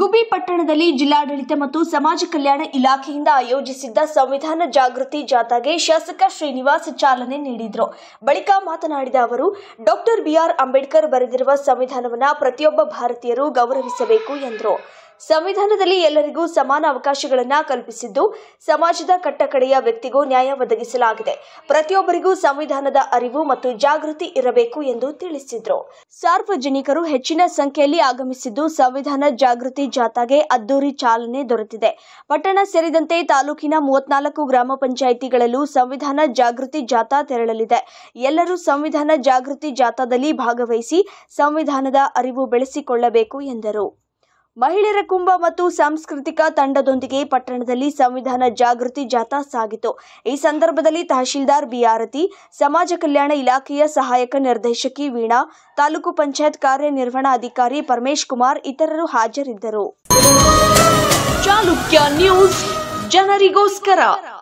ಗುಬಿ ಪಟ್ಟಣದಲ್ಲಿ ಜಿಲ್ಲಾಡಳಿತ ಮತ್ತು ಸಮಾಜ ಕಲ್ಯಾಣ ಇಲಾಖೆಯಿಂದ ಆಯೋಜಿಸಿದ್ದ ಸಂವಿಧಾನ ಜಾಗೃತಿ ಜಾಥಾಗೆ ಶಾಸಕ ಶ್ರೀನಿವಾಸ್ ಚಾಲನೆ ನೀಡಿದರು ಬಳಿಕ ಮಾತನಾಡಿದ ಅವರು ಡಾಕ್ಟರ್ ಬಿಆರ್ ಅಂಬೇಡ್ಕರ್ ಬರೆದಿರುವ ಸಂವಿಧಾನವನ್ನು ಪ್ರತಿಯೊಬ್ಬ ಭಾರತೀಯರು ಗೌರವಿಸಬೇಕು ಎಂದರು ಸಂವಿಧಾನದಲ್ಲಿ ಎಲ್ಲರಿಗೂ ಸಮಾನ ಅವಕಾಶಗಳನ್ನು ಕಲ್ಪಿಸಿದ್ದು ಸಮಾಜದ ಕಟ್ಟಕಡೆಯ ವ್ಯಕ್ತಿಗೂ ನ್ಯಾಯ ಒದಗಿಸಲಾಗಿದೆ ಪ್ರತಿಯೊಬ್ಬರಿಗೂ ಸಂವಿಧಾನದ ಅರಿವು ಮತ್ತು ಜಾಗೃತಿ ಇರಬೇಕು ಎಂದು ತಿಳಿಸಿದರು ಸಾರ್ವಜನಿಕರು ಹೆಚ್ಚಿನ ಸಂಖ್ಯೆಯಲ್ಲಿ ಆಗಮಿಸಿದ್ದು ಸಂವಿಧಾನ ಜಾಗೃತಿ ಜಾಥಾಗೆ ಅದ್ದೂರಿ ಚಾಲನೆ ದೊರೆತಿದೆ ಪಟ್ಟಣ ಸೇರಿದಂತೆ ತಾಲೂಕಿನ ಮೂವತ್ನಾಲ್ಕು ಗ್ರಾಮ ಪಂಚಾಯಿತಿಗಳಲ್ಲೂ ಸಂವಿಧಾನ ಜಾಗೃತಿ ಜಾಥಾ ತೆರಳಲಿದೆ ಎಲ್ಲರೂ ಸಂವಿಧಾನ ಜಾಗೃತಿ ಜಾಥಾದಲ್ಲಿ ಭಾಗವಹಿಸಿ ಸಂವಿಧಾನದ ಅರಿವು ಬೆಳೆಸಿಕೊಳ್ಳಬೇಕು ಎಂದರು ಮಹಿಳೆಯರ ಕುಂಭ ಮತ್ತು ಸಾಂಸ್ಕೃತಿಕ ತಂಡದೊಂದಿಗೆ ಪಟ್ಟಣದಲ್ಲಿ ಸಂವಿಧಾನ ಜಾಗೃತಿ ಜಾಥಾ ಸಾಗಿತು ಈ ಸಂದರ್ಭದಲ್ಲಿ ತಹಶೀಲ್ದಾರ್ ಬಿಆರತಿ ಸಮಾಜ ಕಲ್ಯಾಣ ಇಲಾಖೆಯ ಸಹಾಯಕ ನಿರ್ದೇಶಕಿ ವೀಣಾ ತಾಲೂಕು ಪಂಚಾಯತ್ ಕಾರ್ಯನಿರ್ವಹಣಾಧಿಕಾರಿ ಪರಮೇಶ್ ಕುಮಾರ್ ಇತರರು ಹಾಜರಿದ್ದರು ಚಾಲುಕ್ಯ ನ್ಯೂಸ್ ಜನರಿಗೋಸ್ಕರ